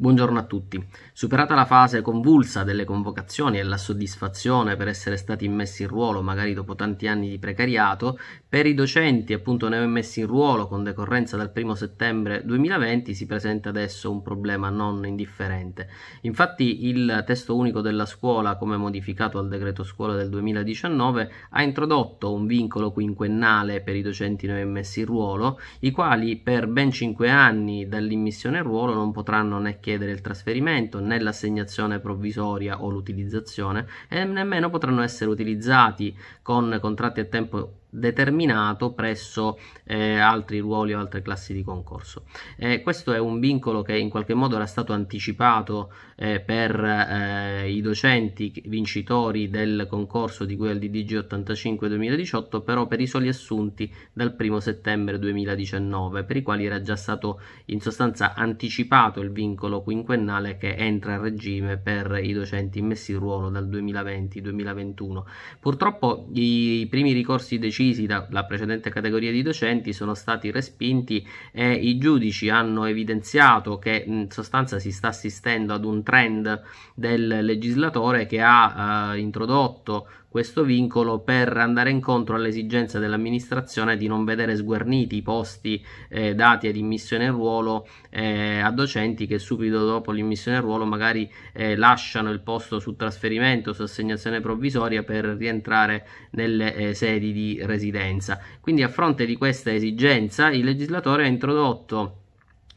Buongiorno a tutti. Superata la fase convulsa delle convocazioni e la soddisfazione per essere stati immessi in ruolo magari dopo tanti anni di precariato, per i docenti appunto neoimmessi in ruolo con decorrenza dal 1 settembre 2020 si presenta adesso un problema non indifferente. Infatti il testo unico della scuola come modificato al decreto scuola del 2019 ha introdotto un vincolo quinquennale per i docenti neoemessi in ruolo, i quali per ben 5 anni dall'immissione in ruolo non potranno né chiedere chiedere il trasferimento né l'assegnazione provvisoria o l'utilizzazione e nemmeno potranno essere utilizzati con contratti a tempo determinato presso eh, altri ruoli o altre classi di concorso. Eh, questo è un vincolo che in qualche modo era stato anticipato eh, per eh, i docenti vincitori del concorso di cui al DDG 85-2018, però per i soli assunti dal 1 settembre 2019, per i quali era già stato in sostanza anticipato il vincolo quinquennale che entra a regime per i docenti immessi in ruolo dal 2020-2021. Purtroppo i primi ricorsi decisi decisi dalla precedente categoria di docenti sono stati respinti e i giudici hanno evidenziato che in sostanza si sta assistendo ad un trend del legislatore che ha eh, introdotto questo vincolo per andare incontro all'esigenza dell'amministrazione di non vedere sguarniti i posti eh, dati ad immissione in ruolo eh, a docenti che subito dopo l'immissione in ruolo magari eh, lasciano il posto su trasferimento, su assegnazione provvisoria per rientrare nelle eh, sedi di residenza. Quindi a fronte di questa esigenza il legislatore ha introdotto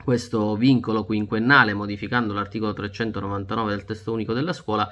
questo vincolo quinquennale modificando l'articolo 399 del testo unico della scuola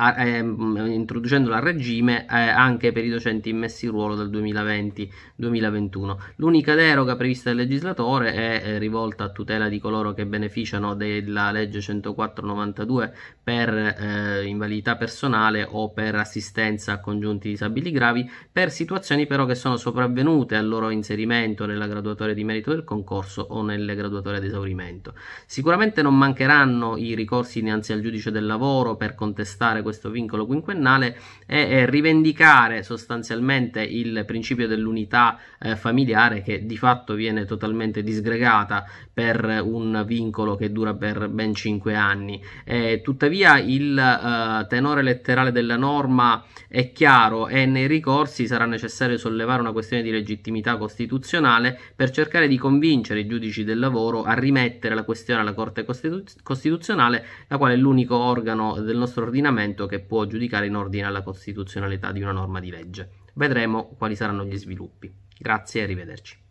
a, ehm, introducendolo a regime eh, anche per i docenti immessi in ruolo dal 2020-2021. L'unica deroga prevista dal legislatore è eh, rivolta a tutela di coloro che beneficiano della legge 104-92 per eh, invalidità personale o per assistenza a congiunti disabili gravi per situazioni però che sono sopravvenute al loro inserimento nella graduatoria di merito del concorso o nelle graduatorie ad esaurimento. Sicuramente non mancheranno i ricorsi innanzi al giudice del lavoro per contestare questo vincolo quinquennale e rivendicare sostanzialmente il principio dell'unità eh, familiare che di fatto viene totalmente disgregata per un vincolo che dura per ben 5 anni. Eh, tuttavia il eh, tenore letterale della norma è chiaro e nei ricorsi sarà necessario sollevare una questione di legittimità costituzionale per cercare di convincere i giudici del lavoro a rimettere la questione alla Corte Costituzionale, la quale è l'unico organo del nostro ordinamento Parlamento che può giudicare in ordine alla costituzionalità di una norma di legge. Vedremo quali saranno gli sviluppi. Grazie e arrivederci.